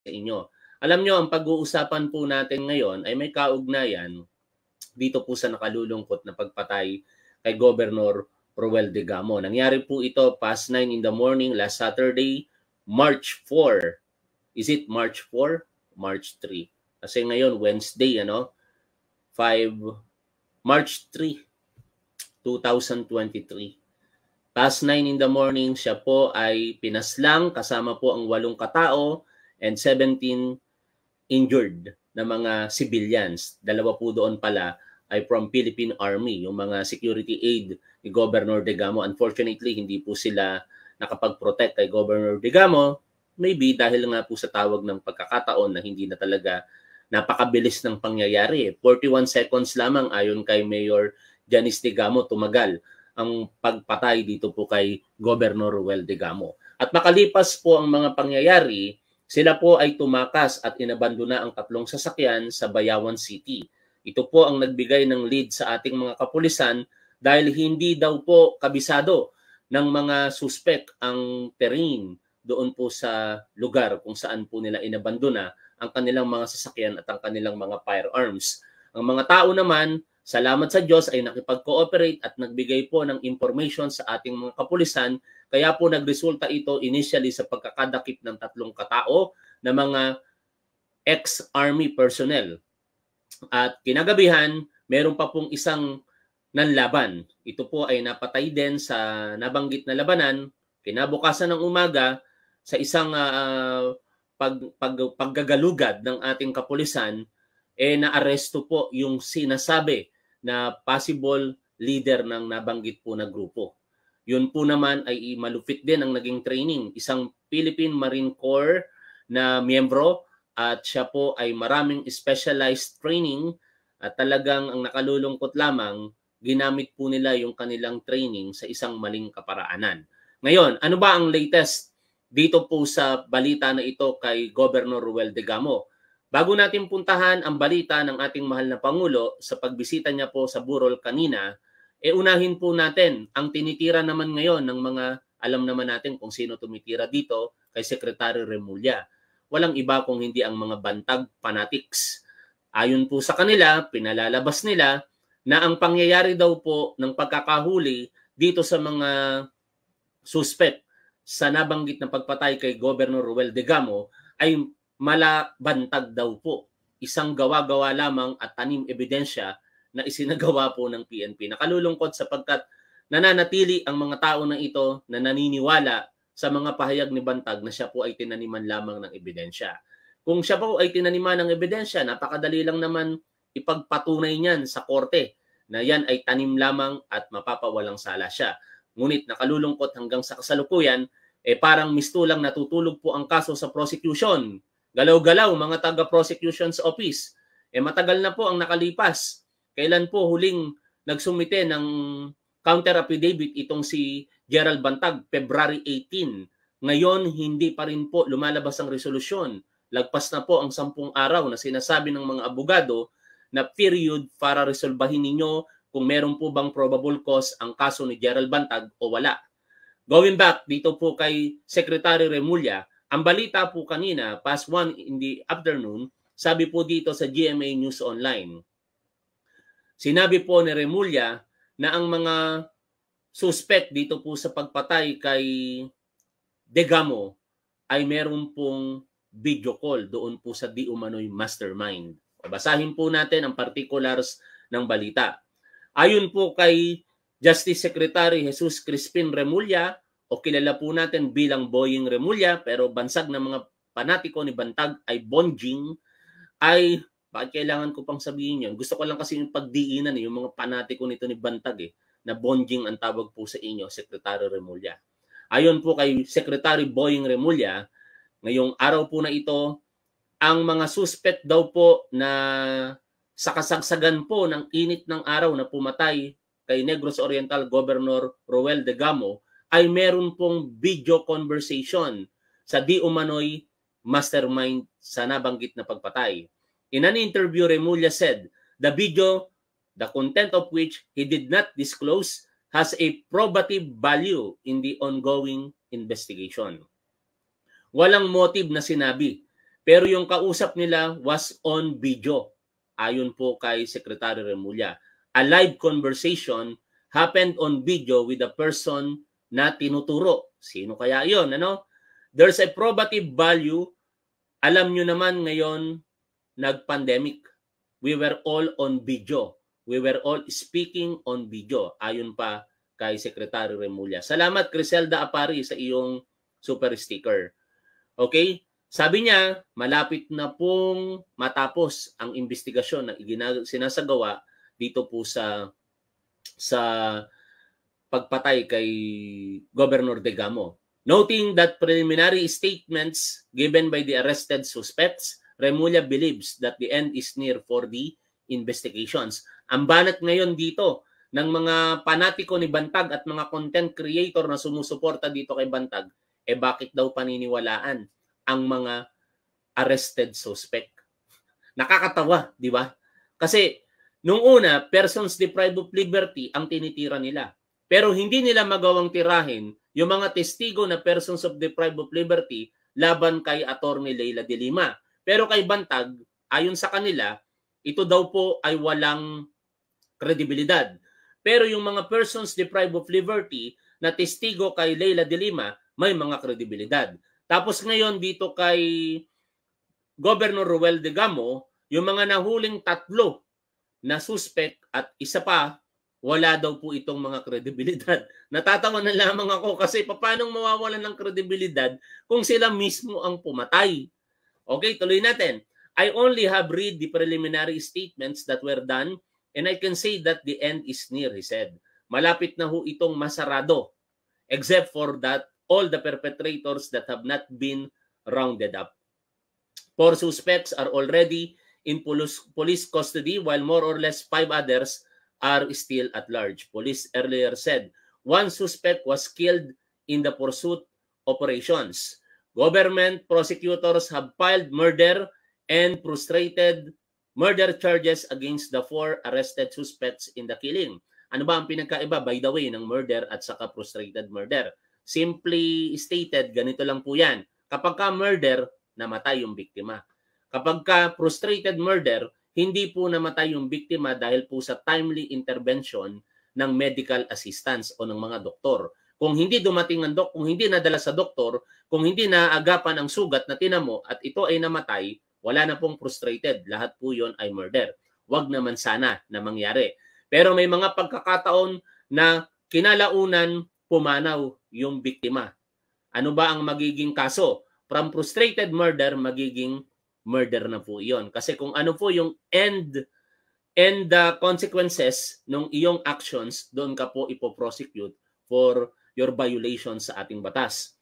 sa inyo. Alam nyo, ang pag-uusapan po natin ngayon ay may kaugnayan dito po sa nakalulungkot na pagpatay kay Governor Ruel de Gamo. Nangyari po ito past 9 in the morning last Saturday, March 4. Is it March 4? March 3. Kasi ngayon, Wednesday, ano? 5, March 3, 2023. Past 9 in the morning, siya po ay pinaslang kasama po ang walong katao and 17 injured na mga civilians. Dalawa po doon pala ay from Philippine Army, yung mga security aid ni Governor Degamo. Unfortunately, hindi po sila nakapag-protect kay Governor Degamo. Maybe dahil nga po sa tawag ng pagkakataon na hindi na talaga napakabilis ng pangyayari. 41 seconds lamang ayon kay Mayor Janis Degamo tumagal ang pagpatay dito po kay Governor Ruel Degamo. At makalipas po ang mga pangyayari, sila po ay tumakas at inabandona ang tatlong sasakyan sa Bayawan City. Ito po ang nagbigay ng lead sa ating mga kapulisan dahil hindi daw po kabisado ng mga suspek ang terrain doon po sa lugar kung saan po nila inabandona ang kanilang mga sasakyan at ang kanilang mga firearms. Ang mga tao naman Salamat sa Diyos ay nakipag-cooperate at nagbigay po ng information sa ating mga kapulisan kaya po nagresulta ito initially sa pagkakadakip ng tatlong katao na mga ex-army personnel. At kinagabihan, meron pa pong isang nanlaban. Ito po ay napatay din sa nabanggit na labanan. Kinabukasan ng umaga sa isang uh, pag, pag, paggagalugad ng ating kapulisan, eh naaresto po yung sinasabi na possible leader ng nabanggit po na grupo. Yun po naman ay malupit din ang naging training. Isang Philippine Marine Corps na miyembro at siya po ay maraming specialized training at talagang ang nakalulungkot lamang ginamit po nila yung kanilang training sa isang maling kaparaanan. Ngayon, ano ba ang latest dito po sa balita na ito kay Governor Ruel de Gamo? Bago natin puntahan ang balita ng ating mahal na Pangulo sa pagbisita niya po sa Burol kanina, e unahin po natin ang tinitira naman ngayon ng mga alam naman natin kung sino tumitira dito kay Secretary Remulla. Walang iba kung hindi ang mga bantag fanatics. Ayon po sa kanila, pinalalabas nila na ang pangyayari daw po ng pagkakahuli dito sa mga suspect sa nabanggit na pagpatay kay Governor Ruel de Gamo ay malabantag daw po. Isang gawa-gawa lamang at tanim ebidensya na isinagawa po ng PNP. Nakalulungkot sapagkat nananatili ang mga tao na ito na naniniwala sa mga pahayag ni Bantag na siya po ay tinaniman lamang ng ebidensya. Kung siya po ay tinaniman ng ebidensya, napakadali lang naman ipagpatunay niyan sa korte na yan ay tanim lamang at mapapawalang sala siya. Ngunit nakalulungkot hanggang sa kasalukuyan, eh parang misto lang natutulog po ang kaso sa prosecution Galaw-galaw mga taga prosecution's office. Eh matagal na po ang nakalipas. Kailan po huling nagsumite ng counter affidavit itong si Gerald Bantag February 18. Ngayon hindi pa rin po lumalabas ang resolusyon. Lagpas na po ang sampung araw na sinasabi ng mga abogado na period para resolbahin ninyo kung meron po bang probable cause ang kaso ni Gerald Bantag o wala. Going back dito po kay Secretary Remulla, ang balita po kanina, past 1 in the afternoon, sabi po dito sa GMA News Online, sinabi po ni Remulla na ang mga suspect dito po sa pagpatay kay Degamo ay meron pong video call doon po sa di umano'y mastermind. Basahin po natin ang particulars ng balita. Ayon po kay Justice Secretary Jesus Crispin Remulla, o kilala po natin bilang Boying Remulla pero bansag ng mga panatiko ni Bantag ay Bonjing ay bakit kailangan ko pang sabihin yun? Gusto ko lang kasi yung pagdiinan eh, yung mga panatiko nito ni Bantag eh na Bonjing ang tawag po sa inyo, Sekretary Remulla. Ayon po kay Secretary Boying Remulla, ngayong araw po na ito, ang mga suspect daw po na sa kasagsagan po ng init ng araw na pumatay kay Negros Oriental Governor Roel de Gamo ay meron pong video conversation sa di umano'y mastermind sa nabanggit na pagpatay. In an interview, Remulla said, the video, the content of which he did not disclose, has a probative value in the ongoing investigation. Walang motive na sinabi, pero yung kausap nila was on video. Ayon po kay Secretary Remulla, a live conversation happened on video with a person na tinuturo. Sino kaya yon Ano? There's a probative value. Alam nyo naman ngayon, nag-pandemic. We were all on video. We were all speaking on video. Ayon pa kay Secretary Remulla. Salamat Criselda Apari sa iyong super sticker. Okay? Sabi niya, malapit na pong matapos ang investigasyon na sinasagawa dito po sa sa pagpatay kay Governor De Gamo. Noting that preliminary statements given by the arrested suspects, Remulla believes that the end is near for the investigations. Ang banat ngayon dito ng mga panatiko ni Bantag at mga content creator na sumusuporta dito kay Bantag, eh bakit daw paniniwalaan ang mga arrested suspect? Nakakatawa, di ba? Kasi nung una, persons deprived of liberty ang tinitira nila pero hindi nila magawang tirahin yung mga testigo na persons of deprived of liberty laban kay Attorney Leila de Lima. Pero kay Bantag, ayon sa kanila, ito daw po ay walang kredibilidad. Pero yung mga persons deprived of liberty na testigo kay Leila de Lima, may mga kredibilidad. Tapos ngayon dito kay Governor Ruel de Gamo, yung mga nahuling tatlo na suspect at isa pa wala daw po itong mga kredibilidad. Natatawa na lamang ako kasi paano mawawalan ng kredibilidad kung sila mismo ang pumatay? Okay, tuloy natin. I only have read the preliminary statements that were done and I can say that the end is near, he said. Malapit na ho itong masarado except for that all the perpetrators that have not been rounded up. Four suspects are already in police, police custody while more or less five others are still at large. Police earlier said one suspect was killed in the pursuit operations. Government prosecutors have filed murder and frustrated murder charges against the four arrested suspects in the killing. Ano ba ang pinagkaiba, by the way, ng murder at saka frustrated murder? Simply stated, ganito lang po yan. Kapag ka murder, namatay yung biktima. Kapag ka frustrated murder, hindi po namatay yung biktima dahil po sa timely intervention ng medical assistance o ng mga doktor. Kung hindi dumating ang dok, kung hindi nadala sa doktor, kung hindi naagapan ang sugat na tinamo at ito ay namatay, wala na pong frustrated. Lahat po yon ay murder. Wag naman sana na mangyari. Pero may mga pagkakataon na kinalaunan pumanaw yung biktima. Ano ba ang magiging kaso? From frustrated murder, magiging murder na po 'yon. Kasi kung ano po yung end and the consequences ng iyong actions, doon ka po ipoprosecute for your violation sa ating batas.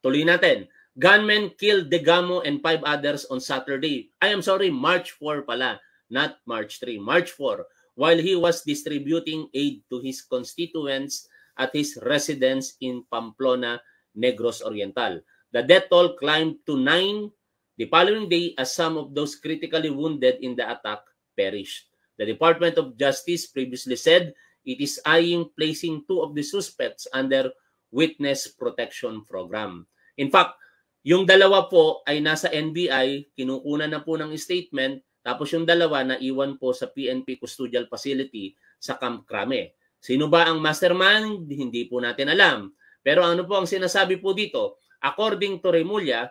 Tuloy natin. Gunmen killed Degamo and five others on Saturday. I am sorry, March 4 pala, not March 3, March 4, while he was distributing aid to his constituents at his residence in Pamplona, Negros Oriental. The death toll climbed to 9 The following day, as some of those critically wounded in the attack perished. The Department of Justice previously said it is eyeing placing two of the suspects under witness protection program. In fact, yung dalawa po ay nasa NBI, kinukunan na po ng statement, tapos yung dalawa na iwan po sa PNP Custodial Facility sa Camp Crame. Sino ba ang mastermind? Hindi po natin alam. Pero ano po ang sinasabi po dito? According to Remulla,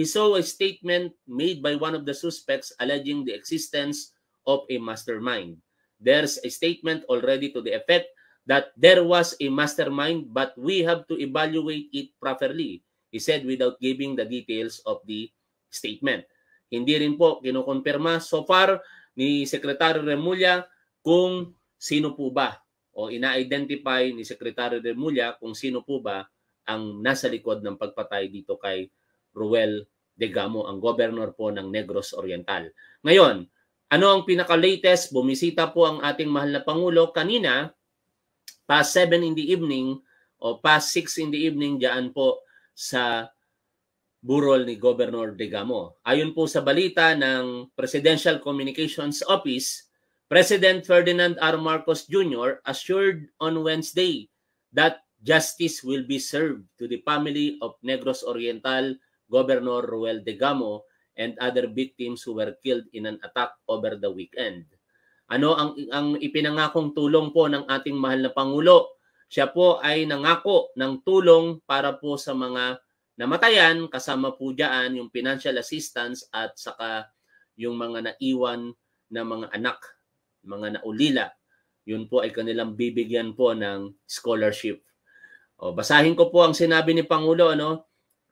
He saw a statement made by one of the suspects alleging the existence of a mastermind. There's a statement already to the effect that there was a mastermind, but we have to evaluate it properly, he said without giving the details of the statement. Hindi rin po kinukonfirma so far ni Secretary Remulla kung sino po ba o ina-identify ni Secretary Remulla kung sino po ba ang nasa likod ng pagpatay dito kay Ruel de Gamo, ang governor po ng Negros Oriental. Ngayon, ano ang pinaka-latest? Bumisita po ang ating mahal na Pangulo kanina, past 7 in the evening o past 6 in the evening diyan po sa burol ni Governor De Gamo. Ayon po sa balita ng Presidential Communications Office, President Ferdinand R. Marcos Jr. assured on Wednesday that justice will be served to the family of Negros Oriental Governor Ruel de Gamo and other victims who were killed in an attack over the weekend. Ano ang, ang ipinangakong tulong po ng ating mahal na Pangulo? Siya po ay nangako ng tulong para po sa mga namatayan, kasama po dyan yung financial assistance at saka yung mga naiwan na mga anak, mga naulila. Yun po ay kanilang bibigyan po ng scholarship. O, basahin ko po ang sinabi ni Pangulo. Ano?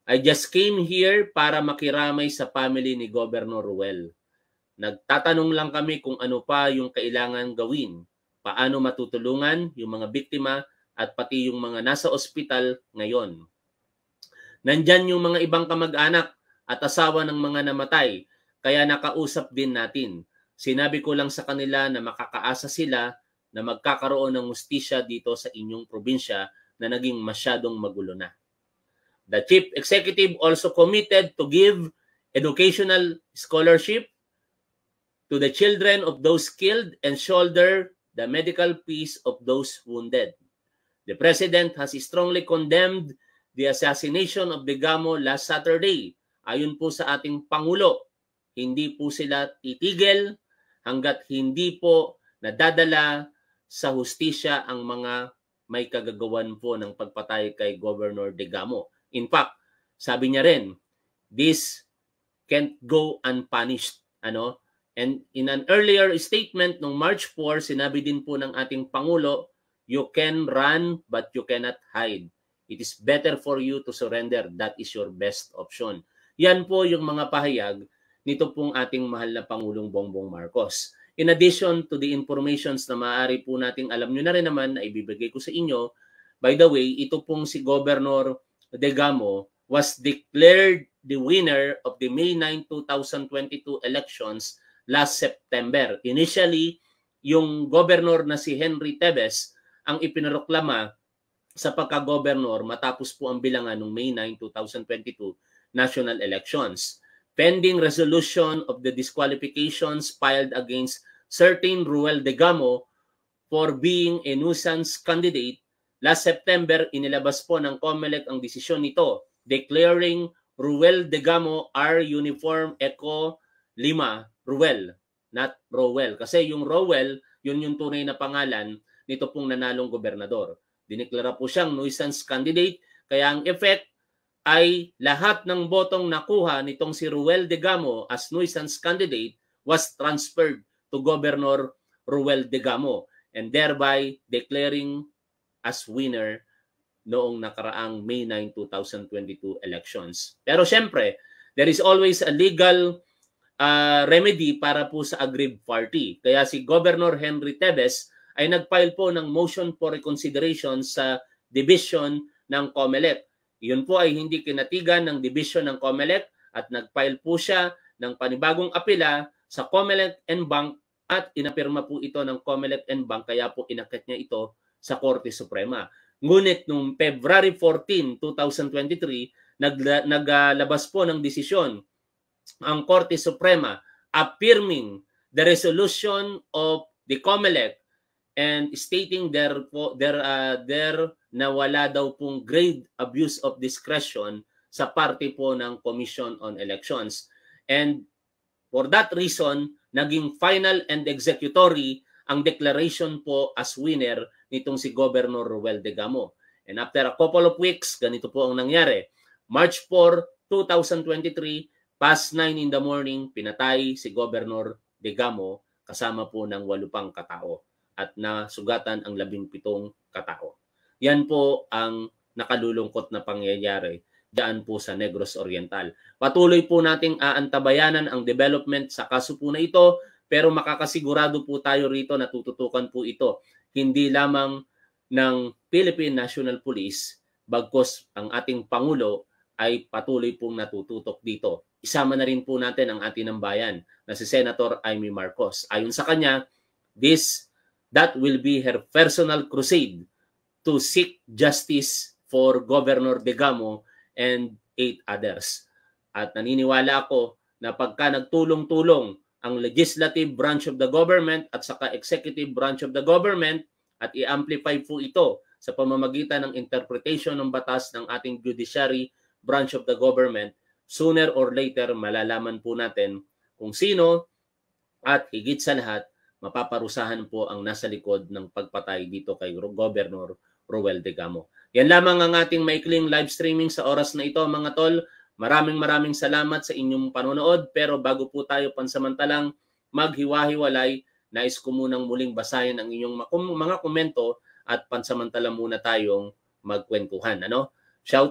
I just came here para makiramay sa family ni Governor Ruel. Nagtatanong lang kami kung ano pa yung kailangan gawin, paano matutulungan yung mga biktima at pati yung mga nasa ospital ngayon. Nandyan yung mga ibang kamag-anak at asawa ng mga namatay, kaya nakausap din natin. Sinabi ko lang sa kanila na makakaasa sila na magkakaroon ng mustisya dito sa inyong probinsya na naging masyadong magulo na. The chief executive also committed to give educational scholarship to the children of those killed and shoulder the medical piece of those wounded. The president has strongly condemned the assassination of Degamo last Saturday. Ayon po sa ating Pangulo, hindi po sila titigil hanggat hindi po nadadala sa hustisya ang mga may kagagawan po ng pagpatay kay Governor Degamo. In fact, sabi niya rin, this can't go unpunished. Ano? And in an earlier statement noong March 4, sinabi din po ng ating Pangulo, you can run but you cannot hide. It is better for you to surrender. That is your best option. Yan po yung mga pahayag nito pong ating mahal na Pangulong Bongbong Marcos. In addition to the informations na maaari po nating alam nyo na rin naman na ibibigay ko sa inyo, by the way, ito pong si Governor de Gamo was declared the winner of the May 9, 2022 elections last September. Initially, yung governor na si Henry Tevez ang ipinaroklama sa pagka-governor matapos po ang bilangan ng May 9, 2022 national elections. Pending resolution of the disqualifications filed against certain Ruel de Gamo for being a nuisance candidate Last September, inilabas po ng COMELEC ang desisyon nito, declaring Ruel de Gamo R Uniform Eco 5 Ruel, not Rowell. Kasi yung Rowell, yun yung tunay na pangalan nito pong nanalong gobernador. Diniklara po siyang nuisance candidate, kaya ang effect ay lahat ng botong nakuha nitong si Ruel de Gamo as nuisance candidate was transferred to Governor Ruel de Gamo and thereby declaring as winner noong nakaraang May 9, 2022 elections. Pero siyempre, there is always a legal uh, remedy para po sa aggrieved party. Kaya si Governor Henry Tevez ay nagfile po ng motion for reconsideration sa division ng COMELEC. Iyon po ay hindi kinatigan ng division ng COMELEC at nagfile po siya ng panibagong apela sa COMELEC and Bank at inapirma po ito ng COMELEC and Bank kaya po inakit niya ito sa Korte Suprema. Ngunit noong February 14, 2023, nagla- naglabas po ng desisyon ang Korte Suprema affirming the resolution of the COMELEC and stating there po there uh, there na wala daw pong grade abuse of discretion sa parte po ng Commission on Elections and for that reason naging final and executory ang declaration po as winner nitong si Governor Ruel de Gamo. And after a couple of weeks, ganito po ang nangyari. March 4, 2023, past 9 in the morning, pinatay si Governor de Gamo kasama po ng walupang katao at nasugatan ang labing pitong katao. Yan po ang nakalulungkot na pangyayari dyan po sa Negros Oriental. Patuloy po nating aantabayanan ang development sa kaso po na ito pero makakasigurado po tayo rito na tututukan po ito hindi lamang ng Philippine National Police bagkos ang ating Pangulo ay patuloy pong natututok dito. Isama na rin po natin ang ating ng bayan na si Senator Amy Marcos. Ayon sa kanya, this that will be her personal crusade to seek justice for Governor Degamo and eight others. At naniniwala ako na pagka nagtulong-tulong ang legislative branch of the government at saka executive branch of the government at i-amplify po ito sa pamamagitan ng interpretation ng batas ng ating judiciary branch of the government, sooner or later malalaman po natin kung sino at higit sa lahat mapaparusahan po ang nasa likod ng pagpatay dito kay Governor Roel de Gamo. Yan lamang ang ating maikling live streaming sa oras na ito mga tol. Maraming maraming salamat sa inyong panonood pero bago po tayo pansamantalang maghiwa-hiwalay, nais ko munang muling basahin ang inyong mga komento at pansamantala muna tayong magkwentuhan. Ano? Shout